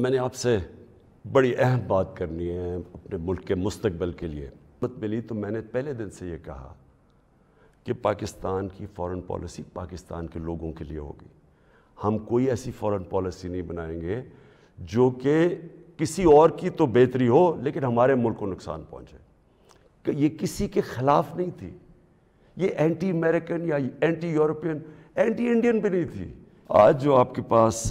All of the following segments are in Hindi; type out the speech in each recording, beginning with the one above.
मैंने आपसे बड़ी अहम बात करनी है अपने मुल्क के मुस्तबल के लिए मत मिली तो मैंने पहले दिन से ये कहा कि पाकिस्तान की फॉरेन पॉलिसी पाकिस्तान के लोगों के लिए होगी हम कोई ऐसी फॉरेन पॉलिसी नहीं बनाएंगे जो कि किसी और की तो बेहतरी हो लेकिन हमारे मुल्क को नुकसान पहुंचे कि ये किसी के ख़िलाफ़ नहीं थी ये एंटी अमेरिकन या एंटी यूरोपियन एंटी इंडियन भी नहीं थी आज जो आपके पास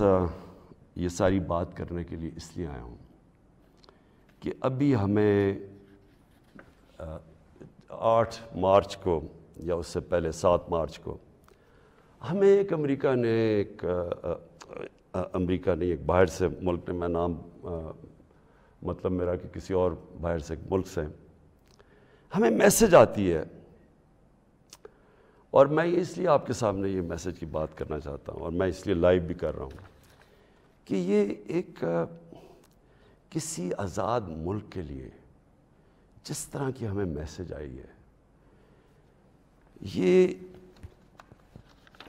ये सारी बात करने के लिए इसलिए आया हूँ कि अभी हमें आठ मार्च को या उससे पहले सात मार्च को हमें एक अमेरिका ने एक अमेरिका ने एक बाहर से मुल्क ने मैं नाम आ, मतलब मेरा कि किसी और बाहर से एक मुल्क से हमें मैसेज आती है और मैं इसलिए आपके सामने ये मैसेज की बात करना चाहता हूँ और मैं इसलिए लाइव भी कर रहा हूँ कि ये एक किसी आज़ाद मुल्क के लिए जिस तरह की हमें मैसेज आई है ये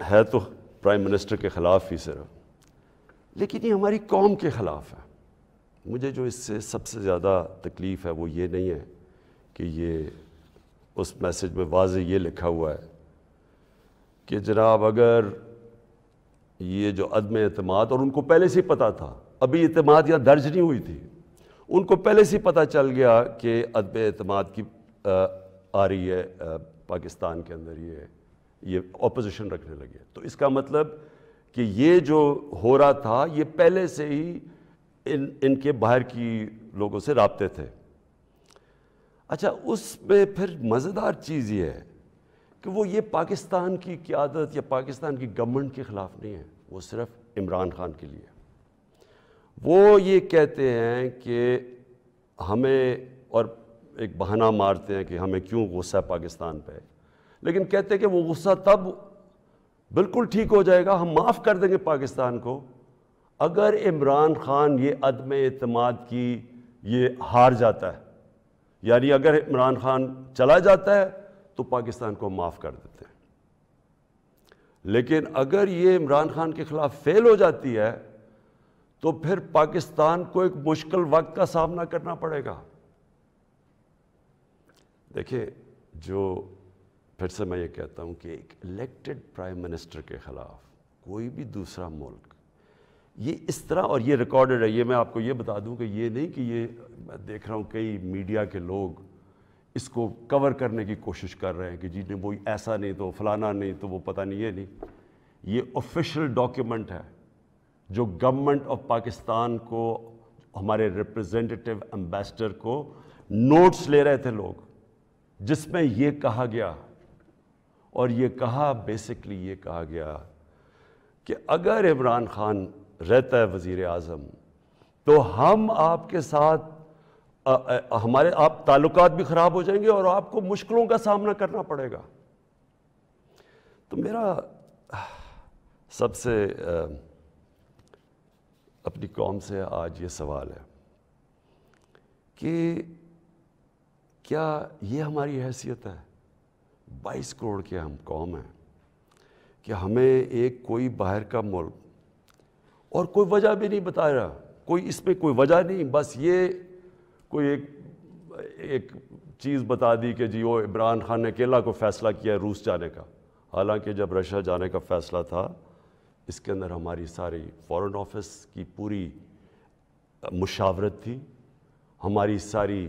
है तो प्राइम मिनिस्टर के ख़िलाफ़ ही सिर्फ लेकिन ये हमारी कौम के ख़िलाफ़ है मुझे जो इससे सबसे ज़्यादा तकलीफ़ है वो ये नहीं है कि ये उस मैसेज में वाज ये लिखा हुआ है कि जनाब अगर ये जो अदम अतमाद और उनको पहले से ही पता था अभी अतमाद यहाँ दर्ज नहीं हुई थी उनको पहले से पता चल गया कि अदम अतमाद की आ, आ रही है आ, पाकिस्तान के अंदर ये ये अपोजिशन रखने लगे तो इसका मतलब कि ये जो हो रहा था ये पहले से ही इन इनके बाहर की लोगों से रबते थे अच्छा उसमें फिर मज़ेदार चीज़ ये है कि वो ये पाकिस्तान की क्यादत या पाकिस्तान की गवर्नमेंट के ख़िलाफ़ नहीं है वो सिर्फ इमरान खान के लिए वो ये कहते हैं कि हमें और एक बहाना मारते हैं कि हमें क्यों गुस्सा है पाकिस्तान पे लेकिन कहते हैं कि वो गुस्सा तब बिल्कुल ठीक हो जाएगा हम माफ़ कर देंगे पाकिस्तान को अगर इमरान खान ये अदम अतमाद की ये हार जाता है यानी अगर इमरान खान चला जाता है तो पाकिस्तान को माफ़ कर देते हैं लेकिन अगर ये इमरान खान के ख़िलाफ़ फेल हो जाती है तो फिर पाकिस्तान को एक मुश्किल वक्त का सामना करना पड़ेगा देखिए जो फिर से मैं ये कहता हूँ कि एक इलेक्टेड प्राइम मिनिस्टर के ख़िलाफ़ कोई भी दूसरा मुल्क ये इस तरह और ये रिकॉर्डेड है ये मैं आपको ये बता दूं कि ये नहीं कि ये मैं देख रहा हूँ कई मीडिया के लोग इसको कवर करने की कोशिश कर रहे हैं कि जी ने वो ऐसा नहीं तो फलाना नहीं तो वो पता नहीं ये नहीं ये ऑफिशियल डॉक्यूमेंट है जो गवर्नमेंट ऑफ पाकिस्तान को हमारे रिप्रेजेंटेटिव एम्बेसडर को नोट्स ले रहे थे लोग जिसमें ये कहा गया और ये कहा बेसिकली ये कहा गया कि अगर इमरान खान रहता है वज़ी अजम तो हम आपके साथ आ, आ, हमारे आप ताल्लुकात भी ख़राब हो जाएंगे और आपको मुश्किलों का सामना करना पड़ेगा तो मेरा सबसे अपनी कौम से आज ये सवाल है कि क्या ये हमारी हैसियत है बाईस करोड़ के हम कौम हैं कि हमें एक कोई बाहर का मुल्क और कोई वजह भी नहीं बता रहा कोई इसमें कोई वजह नहीं बस ये कोई एक एक चीज़ बता दी कि जी वो इमरान खान ने अकेला को फ़ैसला किया रूस जाने का हालांकि जब रशिया जाने का फ़ैसला था इसके अंदर हमारी सारी फॉरेन ऑफिस की पूरी मुशावरत थी हमारी सारी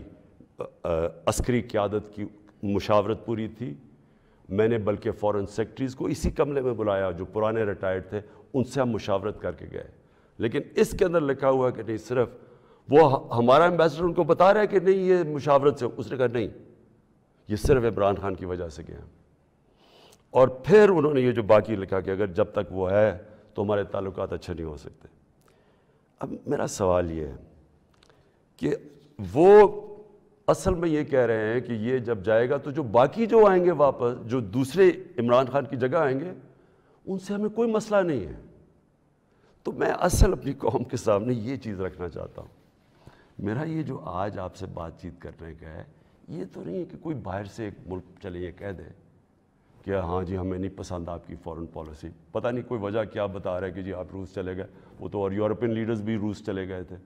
अस्करी क्यादत की मुशावरत पूरी थी मैंने बल्कि फ़ॉरेन सेक्रेटरीज़ को इसी कमरे में बुलाया जो पुराने रिटायर्ड थे उनसे हम मुशावरत करके गए लेकिन इसके अंदर लिखा हुआ कि नहीं सिर्फ वो हमारा एम्बेसडर उनको बता रहा है कि नहीं ये मुशावरत से उसने कहा नहीं ये सिर्फ इमरान खान की वजह से गया और फिर उन्होंने ये जो बाकी लिखा कि अगर जब तक वो है तो हमारे ताल्लुक अच्छे नहीं हो सकते अब मेरा सवाल ये है कि वो असल में ये कह रहे हैं कि ये जब जाएगा तो जो बाकी जो आएंगे वापस जो दूसरे इमरान खान की जगह आएंगे उनसे हमें कोई मसला नहीं है तो मैं असल अपनी कौम के सामने ये चीज़ रखना चाहता हूँ मेरा ये जो आज आपसे बातचीत करने का है ये तो नहीं है कि कोई बाहर से एक मुल्क चले ये कह दे कि हाँ जी हमें नहीं पसंद आपकी फॉरेन पॉलिसी पता नहीं कोई वजह क्या बता रहा है कि जी आप रूस चले गए वो तो और यूरोपियन लीडर्स भी रूस चले गए थे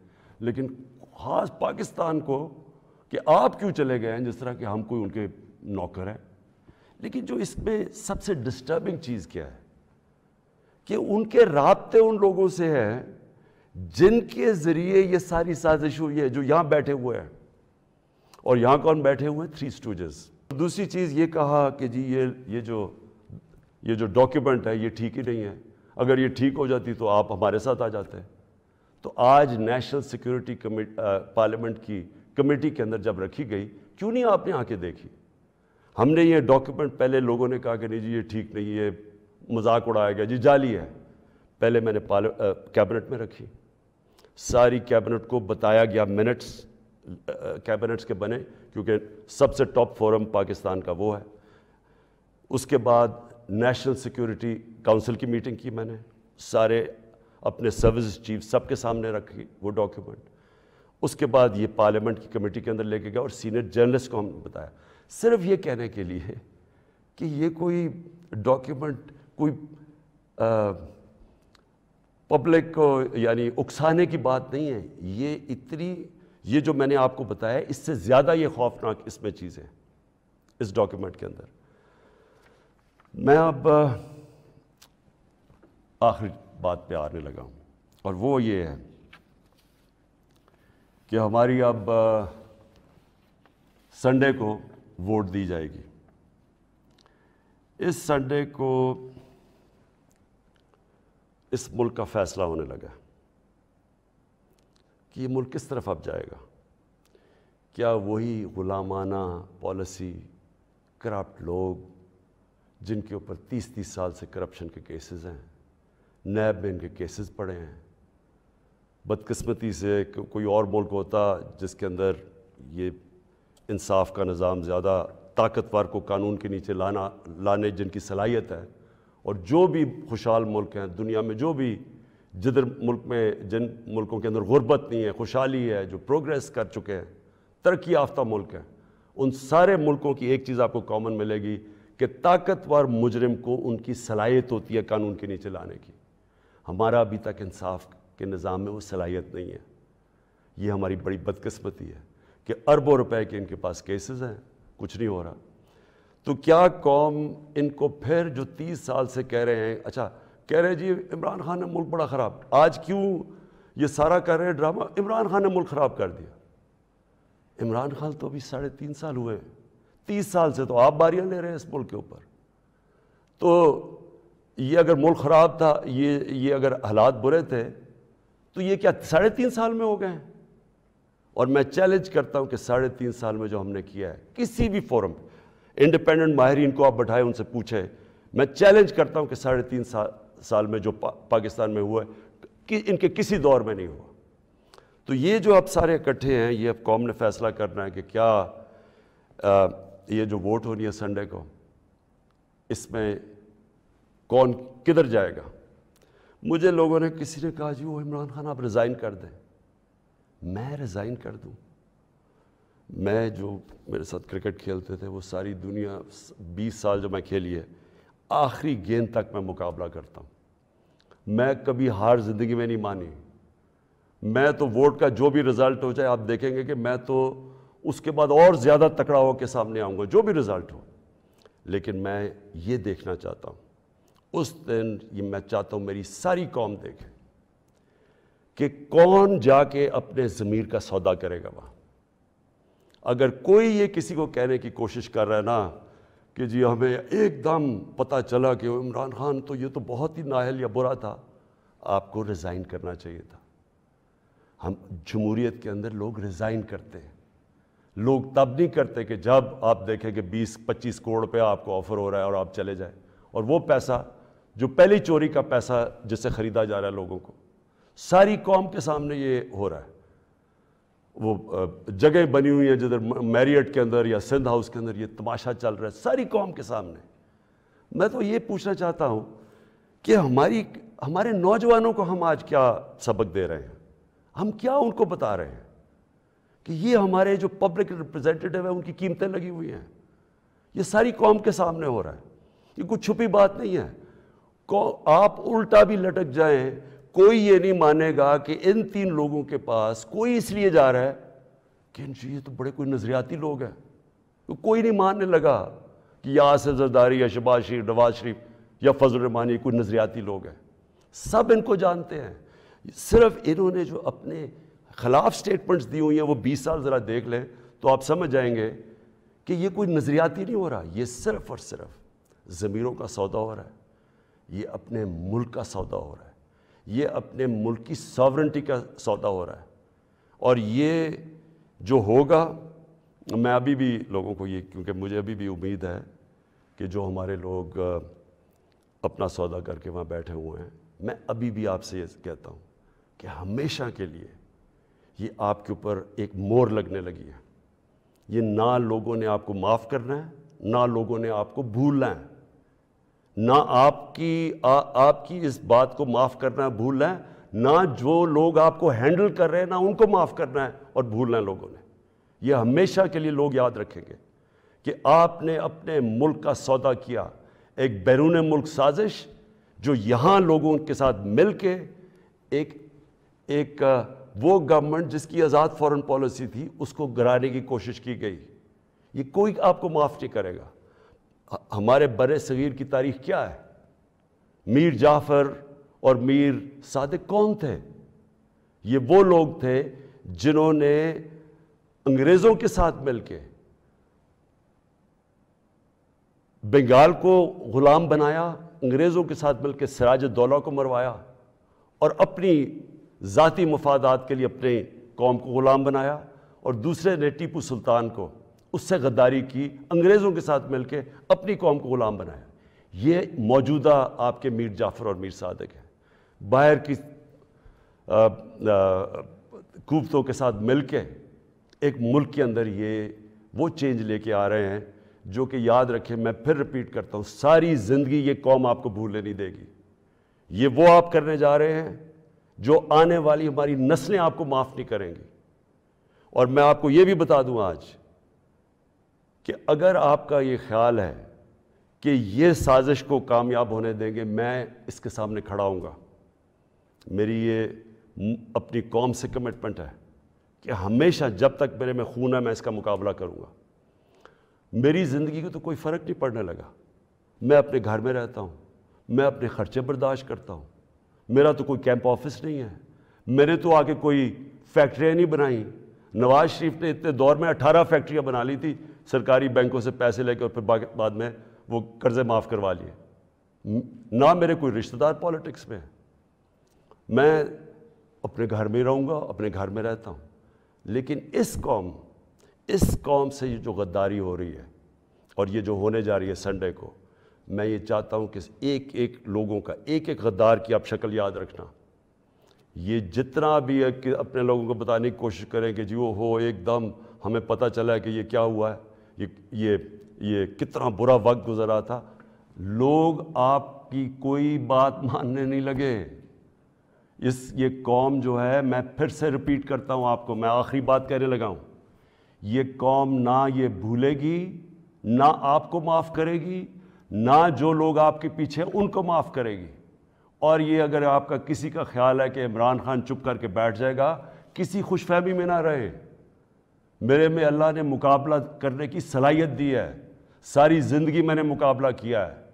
लेकिन ख़ास पाकिस्तान को कि आप क्यों चले गए हैं जिस तरह कि हम कोई उनके नौकर हैं लेकिन जो इसमें सबसे डिस्टर्बिंग चीज़ क्या है कि उनके रबते उन लोगों से हैं जिनके जरिए ये सारी साजिश हुई है जो यहां बैठे हुए हैं और यहां कौन बैठे हुए हैं थ्री स्टूजेस दूसरी चीज़ ये कहा कि जी ये ये जो ये जो डॉक्यूमेंट है ये ठीक ही नहीं है अगर ये ठीक हो जाती तो आप हमारे साथ आ जाते तो आज नेशनल सिक्योरिटी पार्लियामेंट की कमेटी के अंदर जब रखी गई क्यों नहीं आपने आके देखी हमने ये डॉक्यूमेंट पहले लोगों ने कहा कि नहीं जी ये ठीक नहीं है मजाक उड़ाया गया जी जाली है पहले मैंने कैबिनेट में रखी सारी कैबिनेट को बताया गया मिनट्स कैबिनेट्स के बने क्योंकि सबसे टॉप फोरम पाकिस्तान का वो है उसके बाद नेशनल सिक्योरिटी काउंसिल की मीटिंग की मैंने सारे अपने सर्विस चीफ सबके सामने रखी वो डॉक्यूमेंट उसके बाद ये पार्लियामेंट की कमेटी के अंदर लेके गया और सीनियर जर्नलिस्ट को हमने बताया सिर्फ ये कहने के लिए कि ये कोई डॉक्यूमेंट कोई आ, पब्लिक को यानी उकसाने की बात नहीं है ये इतनी ये जो मैंने आपको बताया इससे ज़्यादा ये खौफनाक इसमें चीज़ें इस डॉक्यूमेंट के अंदर मैं अब आखिरी बात पे आने लगा हूँ और वो ये है कि हमारी अब संडे को वोट दी जाएगी इस संडे को इस मुल्क का फ़ैसला होने लगा कि ये मुल्क किस तरफ अब जाएगा क्या वही गुलामाना पॉलिसी करप्ट लोग जिनके ऊपर तीस तीस साल से करप्शन के केसेस हैं नैब में इनके केसेस पड़े हैं बदकस्मती से को, कोई और मुल्क होता जिसके अंदर ये इंसाफ का निज़ाम ज़्यादा ताकतवर को कानून के नीचे लाना लाने जिनकी सलाहियत है और जो भी खुशहाल मुल्क हैं दुनिया में जो भी जिधर मुल्क में जिन मुल्कों के अंदर गुर्बत नहीं है खुशहाली है जो प्रोग्रेस कर चुके हैं तरक्की याफ्ता मुल्क हैं उन सारे मुल्कों की एक चीज़ आपको कॉमन मिलेगी कि ताकतवर मुजरिम को उनकी सलाहियत होती है कानून के नीचे लाने की हमारा अभी तक इंसाफ के निज़ाम में वो सलाहियत नहीं है ये हमारी बड़ी बदकस्मती है कि अरबों रुपए के इनके पास केसेस हैं कुछ नहीं हो रहा तो क्या कौम इनको फिर जो तीस साल से कह रहे हैं अच्छा कह रहे जी इमरान खान ने मुल्क बड़ा ख़राब आज क्यों ये सारा कर रहे ड्रामा इमरान खान ने मुल्क ख़राब कर दिया इमरान खान तो अभी साढ़े तीन साल हुए हैं तीस साल से तो आप बारियाँ ले रहे हैं इस मुल्क के ऊपर तो ये अगर मुल्क ख़राब था ये ये अगर हालात बुरे थे तो ये क्या साढ़े तीन साल में हो गए हैं और मैं चैलेंज करता हूँ कि साढ़े तीन साल में जो हमने किया है किसी भी फोरम पर इंडिपेंडेंट माहरीन को आप बैठाएं उनसे पूछें मैं चैलेंज करता हूँ कि साढ़े तीन सा, साल में जो पा, पाकिस्तान में हुआ है कि, इनके किसी दौर में नहीं हुआ तो ये जो अब सारे इकट्ठे हैं ये अब कौम ने फैसला करना है कि क्या आ, ये जो वोट होनी है संडे को इसमें कौन किधर जाएगा मुझे लोगों ने किसी ने कहा जी वो इमरान खान आप रिज़ाइन कर दें मैं रिज़ाइन कर दूँ मैं जो मेरे साथ क्रिकेट खेलते थे वो सारी दुनिया बीस साल जो मैं खेली है आखिरी गेंद तक मैं मुकाबला करता हूँ मैं कभी हार ज़िंदगी में नहीं मानी मैं तो वोट का जो भी रिज़ल्ट हो जाए आप देखेंगे कि मैं तो उसके बाद और ज़्यादा तकड़ाओं के सामने आऊँगा जो भी रिज़ल्ट हो लेकिन मैं ये देखना चाहता हूँ उस दिन ये मैं चाहता हूँ मेरी सारी कौम देखे कि कौन जाके अपने ज़मीर का सौदा करेगा वहाँ अगर कोई ये किसी को कहने की कोशिश कर रहा है ना कि जी हमें एकदम पता चला कि इमरान खान तो ये तो बहुत ही नाहल या बुरा था आपको रिज़ाइन करना चाहिए था हम जमहूरीत के अंदर लोग रिज़ाइन करते हैं लोग तब नहीं करते कि जब आप देखें कि 20-25 करोड़ रुपया आपको ऑफ़र हो रहा है और आप चले जाए और वो पैसा जो पहली चोरी का पैसा जिससे ख़रीदा जा रहा है लोगों को सारी कौम के सामने ये हो रहा है वो जगह बनी हुई है जिधर मैरियट के अंदर या सिंध हाउस के अंदर ये तमाशा चल रहा है सारी कौम के सामने मैं तो ये पूछना चाहता हूँ कि हमारी हमारे नौजवानों को हम आज क्या सबक दे रहे हैं हम क्या उनको बता रहे हैं कि ये हमारे जो पब्लिक रिप्रेजेंटेटिव है उनकी कीमतें लगी हुई हैं ये सारी कौम के सामने हो रहा है ये कुछ छुपी बात नहीं है आप उल्टा भी लटक जाएं कोई ये नहीं मानेगा कि इन तीन लोगों के पास कोई इसलिए जा रहा है कि इन ये तो बड़े कोई नज़रियाती लोग हैं तो कोई नहीं मानने लगा कि या आसफ जरदारी या शबाज शरीफ नवाज शरीफ या फजल रमानी कोई नज़रियाती लोग हैं सब इनको जानते हैं सिर्फ इन्होंने जो अपने खिलाफ स्टेटमेंट्स दी हुई हैं वो बीस साल ज़रा देख लें तो आप समझ जाएंगे कि ये कोई नज़रियाती नहीं हो रहा ये सिर्फ और सिर्फ ज़मीरों का सौदा हो रहा है ये अपने मुल्क का सौदा हो रहा है ये अपने मुल्क की सॉवरेंटी का सौदा हो रहा है और ये जो होगा मैं अभी भी लोगों को ये क्योंकि मुझे अभी भी उम्मीद है कि जो हमारे लोग अपना सौदा करके वहाँ बैठे हुए हैं मैं अभी भी आपसे ये कहता हूँ कि हमेशा के लिए ये आपके ऊपर एक मोर लगने लगी है ये ना लोगों ने आपको माफ़ करना है ना लोगों ने आपको भूलना है ना आपकी आ, आपकी इस बात को माफ़ करना भूलना है ना जो लोग आपको हैंडल कर रहे हैं ना उनको माफ़ करना है और भूलना है लोगों ने यह हमेशा के लिए लोग याद रखेंगे कि आपने अपने मुल्क का सौदा किया एक बैरून मुल्क साजिश जो यहाँ लोगों के साथ मिल के एक एक वो गवर्नमेंट जिसकी आज़ाद फॉरेन पॉलिसी थी उसको गिराने की कोशिश की गई ये कोई आपको माफ़ नहीं करेगा हमारे बर सग़ीर की तारीख क्या है मीर जाफ़र और मीर सादक कौन थे ये वो लोग थे जिन्होंने अंग्रेज़ों के साथ मिलके बंगाल को ग़ुलाम बनाया अंग्रेज़ों के साथ मिलकर सराज दौला को मरवाया और अपनी ज़ाती मफादात के लिए अपने कौम को ग़ुलाम बनाया और दूसरे ने टीपू सुल्तान को उससे गद्दारी की अंग्रेज़ों के साथ मिल के अपनी कौम को ग़ुलाम बनाया ये मौजूदा आपके मीर जाफ़र और मीर सादक हैं बाहर की कुवतों के साथ मिल के एक मुल्क के अंदर ये वो चेंज लेके आ रहे हैं जो कि याद रखें मैं फिर रिपीट करता हूँ सारी ज़िंदगी ये कौम आपको भूलने नहीं देगी ये वो आप करने जा रहे हैं जो आने वाली हमारी नस्लें आपको माफ़ नहीं करेंगी और मैं आपको ये भी बता दूं आज कि अगर आपका ये ख्याल है कि ये साजिश को कामयाब होने देंगे मैं इसके सामने खड़ा हूँगा मेरी ये अपनी कौम से कमिटमेंट है कि हमेशा जब तक मेरे में खून है मैं इसका मुकाबला करूँगा मेरी ज़िंदगी को तो कोई फ़र्क नहीं पड़ने लगा मैं अपने घर में रहता हूँ मैं अपने ख़र्चे बर्दाश्त करता हूँ मेरा तो कोई कैंप ऑफिस नहीं है मैंने तो आके कोई फैक्ट्रियाँ नहीं बनाई नवाज़ शरीफ ने इतने दौर में अठारह फैक्ट्रियाँ बना ली थी सरकारी बैंकों से पैसे लेके और फिर बाद में वो कर्ज़े माफ़ करवा लिए ना मेरे कोई रिश्तेदार पॉलिटिक्स में मैं अपने घर में रहूँगा अपने घर में रहता हूँ लेकिन इस कौम इस कौम से ये जो गद्दारी हो रही है और ये जो होने जा रही है संडे को मैं ये चाहता हूँ कि एक एक लोगों का एक एक गद्दार की आप शक्ल याद रखना ये जितना भी है कि अपने लोगों को बताने की कोशिश करें कि जी वो हो एकदम हमें पता चला है कि ये क्या हुआ है ये ये ये कितना बुरा वक्त गुजरा था लोग आपकी कोई बात मानने नहीं लगे इस ये कौम जो है मैं फिर से रिपीट करता हूँ आपको मैं आखिरी बात कहने लगा हूँ ये कौम ना ये भूलेगी ना आपको माफ़ करेगी ना जो लोग आपके पीछे उनको माफ़ करेगी और ये अगर आपका किसी का ख्याल है कि इमरान खान चुप करके बैठ जाएगा किसी खुशफहमी में ना रहे मेरे में अल्लाह ने मुकाबला करने की सलाहियत दी है सारी ज़िंदगी मैंने मुकाबला किया है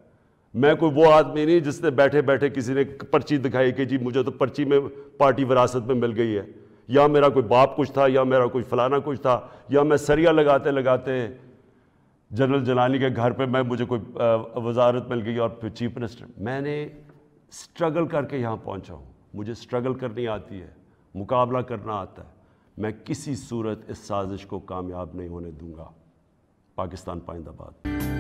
मैं कोई वो आदमी नहीं जिसने बैठे बैठे किसी ने पर्ची दिखाई कि जी मुझे तो पर्ची में पार्टी विरासत में मिल गई है या मेरा कोई बाप कुछ था या मेरा कोई फलाना कुछ था या मैं सरिया लगाते लगाते जनरल जलानी के घर पे मैं मुझे कोई वजारत मिल गई और फिर चीफ मिनिस्टर मैंने स्ट्रगल करके यहाँ पहुँचा हूँ मुझे स्ट्रगल करनी आती है मुकाबला करना आता है मैं किसी सूरत इस साजिश को कामयाब नहीं होने दूंगा पाकिस्तान पाइंदाबाद